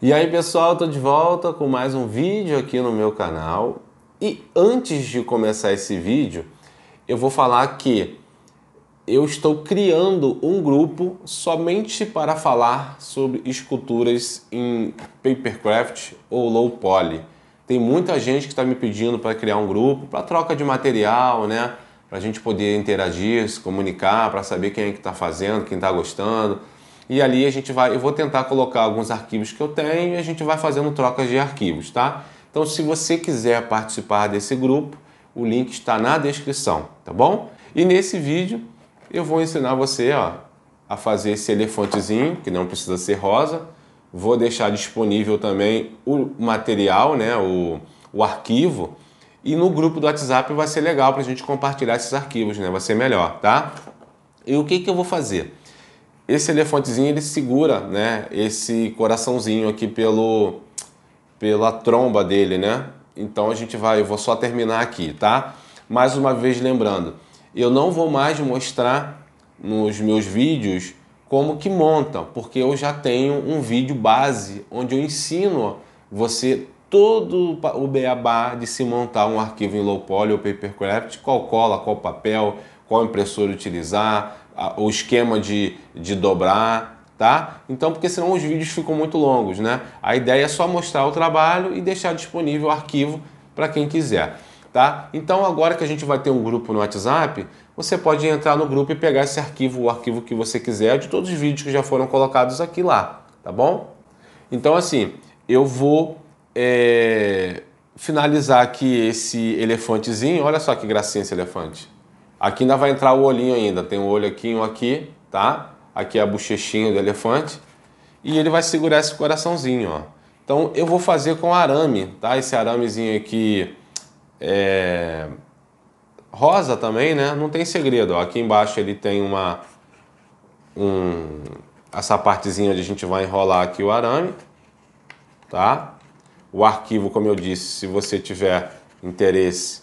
E aí pessoal, tô de volta com mais um vídeo aqui no meu canal. E antes de começar esse vídeo, eu vou falar que eu estou criando um grupo somente para falar sobre esculturas em papercraft ou low poly. Tem muita gente que está me pedindo para criar um grupo para troca de material, né? Para a gente poder interagir, se comunicar, para saber quem é que está fazendo, quem está gostando e ali a gente vai, eu vou tentar colocar alguns arquivos que eu tenho e a gente vai fazendo trocas de arquivos, tá? Então, se você quiser participar desse grupo, o link está na descrição, tá bom? E nesse vídeo eu vou ensinar você ó, a fazer esse elefantezinho, que não precisa ser rosa. Vou deixar disponível também o material, né, o, o arquivo. E no grupo do WhatsApp vai ser legal para a gente compartilhar esses arquivos, né? Vai ser melhor, tá? E o que, que eu vou fazer? Esse elefantezinho ele segura, né, esse coraçãozinho aqui pelo pela tromba dele, né? Então a gente vai, eu vou só terminar aqui, tá? Mais uma vez lembrando, eu não vou mais mostrar nos meus vídeos como que monta, porque eu já tenho um vídeo base onde eu ensino você todo o beabá de se montar um arquivo em low poly ou papercraft, qual cola, qual papel, qual impressora utilizar, a, o esquema de, de dobrar, tá? Então, porque senão os vídeos ficam muito longos, né? A ideia é só mostrar o trabalho e deixar disponível o arquivo para quem quiser, tá? Então, agora que a gente vai ter um grupo no WhatsApp, você pode entrar no grupo e pegar esse arquivo, o arquivo que você quiser, de todos os vídeos que já foram colocados aqui lá, tá bom? Então, assim, eu vou é, finalizar aqui esse elefantezinho. Olha só que gracinha esse elefante. Aqui ainda vai entrar o olhinho ainda, tem um olho aqui um aqui, tá? Aqui é a bochechinha do elefante. E ele vai segurar esse coraçãozinho, ó. Então eu vou fazer com arame, tá? Esse aramezinho aqui é rosa também, né? Não tem segredo, ó. Aqui embaixo ele tem uma... Um, essa partezinha onde a gente vai enrolar aqui o arame, tá? O arquivo, como eu disse, se você tiver interesse,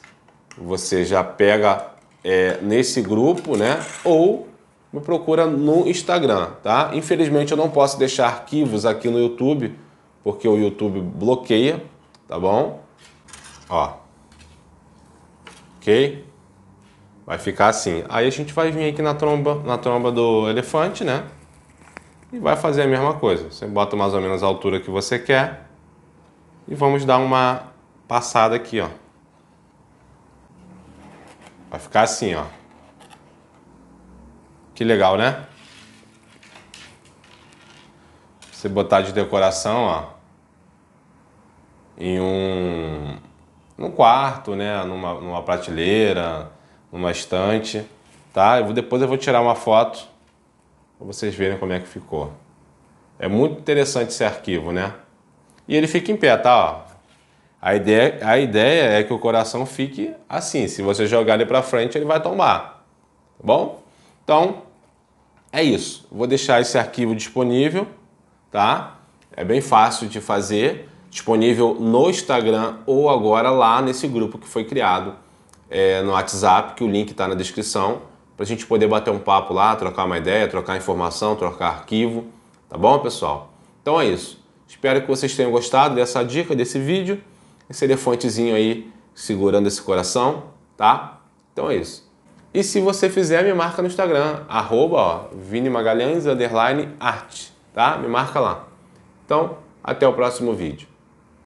você já pega é, nesse grupo, né? Ou me procura no Instagram, tá? Infelizmente eu não posso deixar arquivos aqui no YouTube, porque o YouTube bloqueia, tá bom? Ó. OK? Vai ficar assim. Aí a gente vai vir aqui na tromba, na tromba do elefante, né? E vai fazer a mesma coisa. Você bota mais ou menos a altura que você quer. E vamos dar uma passada aqui, ó. Vai ficar assim, ó. Que legal, né? Você botar de decoração, ó. Em um num quarto, né, numa, numa prateleira, numa estante, tá? Eu vou, depois eu vou tirar uma foto para vocês verem como é que ficou. É muito interessante esse arquivo, né? E ele fica em pé, tá? Ó, a ideia, a ideia é que o coração fique assim. Se você jogar ele para frente, ele vai tombar. Tá bom? Então, é isso. Vou deixar esse arquivo disponível, tá? É bem fácil de fazer. Disponível no Instagram ou agora lá nesse grupo que foi criado é, no WhatsApp, que o link está na descrição, para a gente poder bater um papo lá, trocar uma ideia, trocar informação, trocar arquivo. Tá bom, pessoal? Então é isso. Espero que vocês tenham gostado dessa dica, desse vídeo esse elefantezinho aí segurando esse coração, tá? Então é isso. E se você fizer, me marca no Instagram, arroba, ó, Vini Magalhães, underline, arte, tá? Me marca lá. Então, até o próximo vídeo.